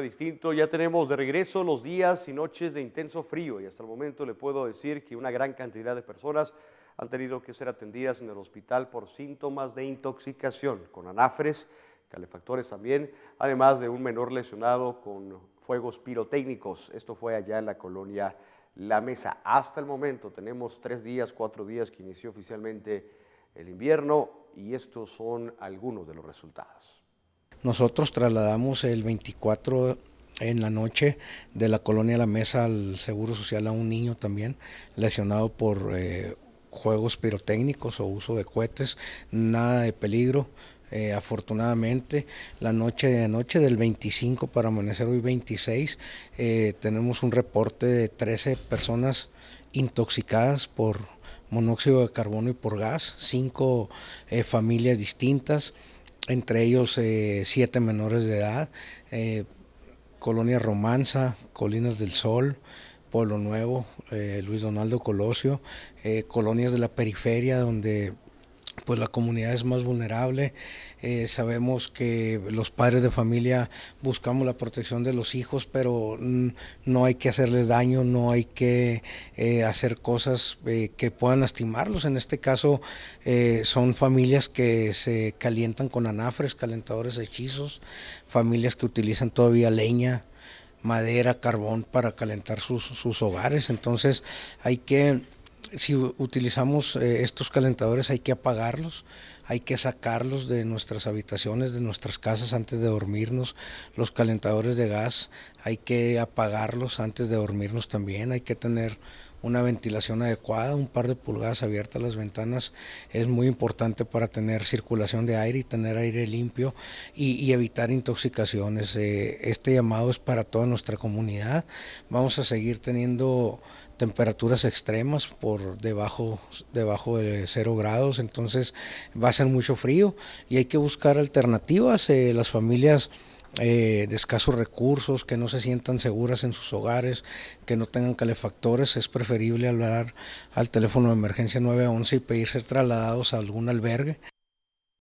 distinto. Ya tenemos de regreso los días y noches de intenso frío y hasta el momento le puedo decir que una gran cantidad de personas han tenido que ser atendidas en el hospital por síntomas de intoxicación con anafres, calefactores también, además de un menor lesionado con fuegos pirotécnicos. Esto fue allá en la colonia La Mesa. Hasta el momento tenemos tres días, cuatro días que inició oficialmente el invierno y estos son algunos de los resultados. Nosotros trasladamos el 24 en la noche de la colonia La Mesa al Seguro Social a un niño también lesionado por eh, juegos pirotécnicos o uso de cohetes, nada de peligro. Eh, afortunadamente, la noche de anoche del 25 para amanecer hoy 26, eh, tenemos un reporte de 13 personas intoxicadas por monóxido de carbono y por gas, cinco familias distintas entre ellos eh, siete menores de edad, eh, Colonia Romanza, Colinas del Sol, Pueblo Nuevo, eh, Luis Donaldo Colosio, colonias de la periferia donde pues la comunidad es más vulnerable. Eh, sabemos que los padres de familia buscamos la protección de los hijos, pero no hay que hacerles daño, no hay que eh, hacer cosas eh, que puedan lastimarlos. En este caso son familias que se calientan con anafres, calentadores hechizos, familias que utilizan todavía leña madera, carbón para calentar sus hogares. Entonces hay que si utilizamos eh, estos calentadores hay que apagarlos, hay que sacarlos de nuestras habitaciones, de nuestras casas antes de dormirnos. Los calentadores de gas hay que apagarlos antes de dormirnos también, hay que tener una ventilación adecuada, un par de pulgadas abiertas las ventanas es muy importante para tener circulación de aire y tener aire limpio y, evitar intoxicaciones. Eh, este llamado es para toda nuestra comunidad. Vamos a seguir teniendo temperaturas extremas por debajo, debajo de cero grados, entonces va a ser mucho frío y hay que buscar alternativas. Eh, las familias eh, de escasos recursos, que no se sientan seguras en sus hogares, que no tengan calefactores, es preferible hablar al teléfono de emergencia 911 y pedir ser trasladados a algún albergue.